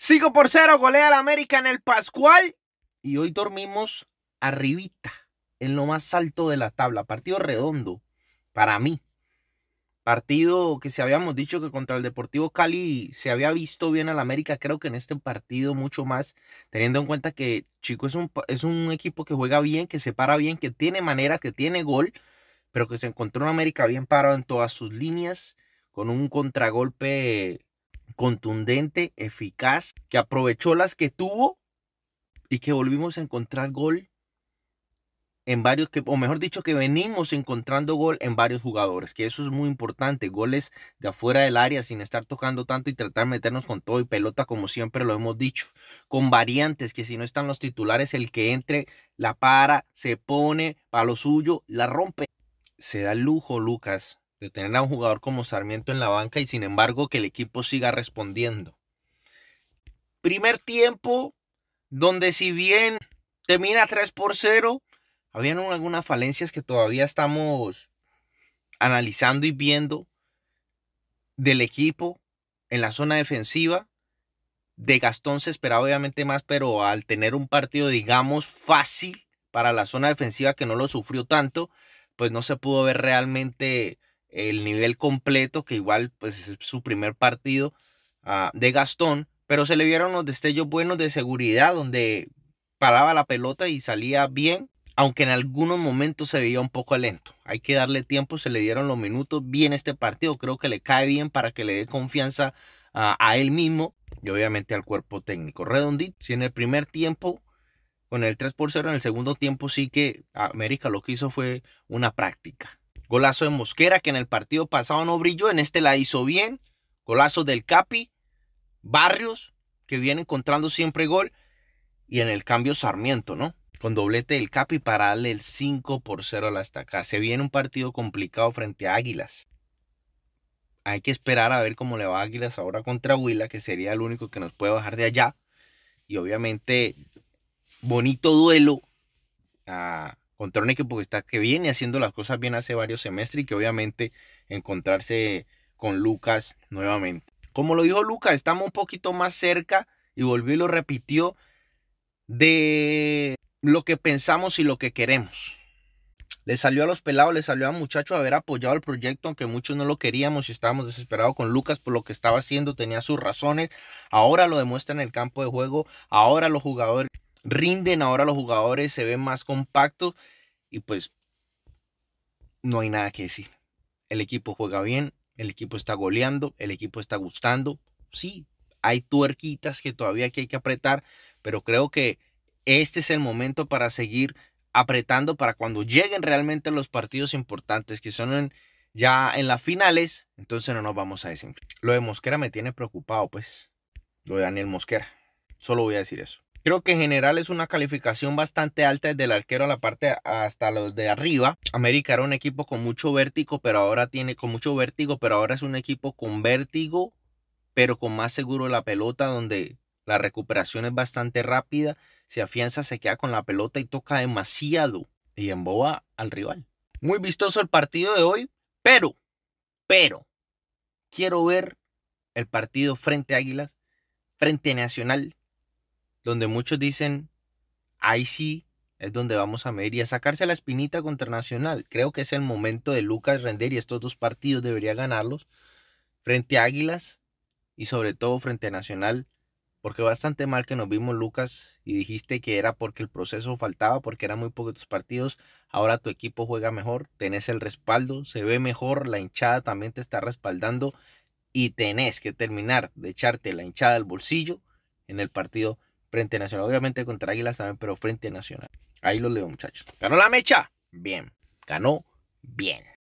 Sigo por cero, golea la América en el Pascual. Y hoy dormimos arribita, en lo más alto de la tabla. Partido redondo para mí. Partido que si habíamos dicho que contra el Deportivo Cali se había visto bien la América, creo que en este partido mucho más, teniendo en cuenta que Chico es un, es un equipo que juega bien, que se para bien, que tiene manera, que tiene gol, pero que se encontró en América bien parado en todas sus líneas, con un contragolpe contundente, eficaz, que aprovechó las que tuvo y que volvimos a encontrar gol en varios, que, o mejor dicho, que venimos encontrando gol en varios jugadores, que eso es muy importante, goles de afuera del área sin estar tocando tanto y tratar de meternos con todo y pelota, como siempre lo hemos dicho, con variantes, que si no están los titulares, el que entre la para, se pone para lo suyo, la rompe. Se da lujo, Lucas, de tener a un jugador como Sarmiento en la banca y sin embargo que el equipo siga respondiendo. Primer tiempo, donde si bien termina 3 por 0, habían algunas falencias que todavía estamos analizando y viendo del equipo en la zona defensiva. De Gastón se esperaba obviamente más, pero al tener un partido, digamos, fácil para la zona defensiva que no lo sufrió tanto, pues no se pudo ver realmente el nivel completo, que igual pues es su primer partido ah, de Gastón, pero se le vieron los destellos buenos de seguridad, donde paraba la pelota y salía bien, aunque en algunos momentos se veía un poco lento. Hay que darle tiempo, se le dieron los minutos bien este partido, creo que le cae bien para que le dé confianza a él mismo y obviamente al cuerpo técnico. redondito si en el primer tiempo con el 3 por 0, en el segundo tiempo sí que América lo que hizo fue una práctica Golazo de Mosquera, que en el partido pasado no brilló, en este la hizo bien. Golazo del Capi. Barrios, que viene encontrando siempre gol. Y en el cambio Sarmiento, ¿no? Con doblete del Capi para darle el 5 por 0 a la estaca. Se viene un partido complicado frente a Águilas. Hay que esperar a ver cómo le va Águilas ahora contra Huila, que sería el único que nos puede bajar de allá. Y obviamente, bonito duelo a, contra un equipo que, está, que viene haciendo las cosas bien hace varios semestres y que obviamente encontrarse con Lucas nuevamente. Como lo dijo Lucas, estamos un poquito más cerca y volvió y lo repitió de lo que pensamos y lo que queremos. Le salió a los pelados, le salió a muchachos haber apoyado el proyecto, aunque muchos no lo queríamos y estábamos desesperados con Lucas por lo que estaba haciendo, tenía sus razones. Ahora lo demuestra en el campo de juego, ahora los jugadores rinden, ahora los jugadores se ven más compactos y pues no hay nada que decir. El equipo juega bien, el equipo está goleando, el equipo está gustando. Sí, hay tuerquitas que todavía hay que apretar, pero creo que este es el momento para seguir apretando para cuando lleguen realmente los partidos importantes que son ya en las finales, entonces no nos vamos a desinflar. Lo de Mosquera me tiene preocupado, pues. Lo de Daniel Mosquera. Solo voy a decir eso. Creo que en general es una calificación bastante alta desde el arquero a la parte hasta los de arriba. América era un equipo con mucho vértigo, pero ahora tiene con mucho vértigo, pero ahora es un equipo con vértigo, pero con más seguro la pelota, donde la recuperación es bastante rápida. Se afianza, se queda con la pelota y toca demasiado y emboba al rival. Muy vistoso el partido de hoy, pero, pero, quiero ver el partido frente Águilas, frente Nacional, donde muchos dicen, ahí sí es donde vamos a medir y a sacarse la espinita contra Nacional. Creo que es el momento de Lucas Render y estos dos partidos debería ganarlos frente a Águilas y sobre todo frente a Nacional. Porque bastante mal que nos vimos, Lucas, y dijiste que era porque el proceso faltaba, porque eran muy pocos partidos. Ahora tu equipo juega mejor, tenés el respaldo, se ve mejor, la hinchada también te está respaldando y tenés que terminar de echarte la hinchada al bolsillo en el partido Frente Nacional, obviamente contra Águilas saben, pero Frente Nacional. Ahí los leo, muchachos. ¿Ganó la mecha? Bien. Ganó bien.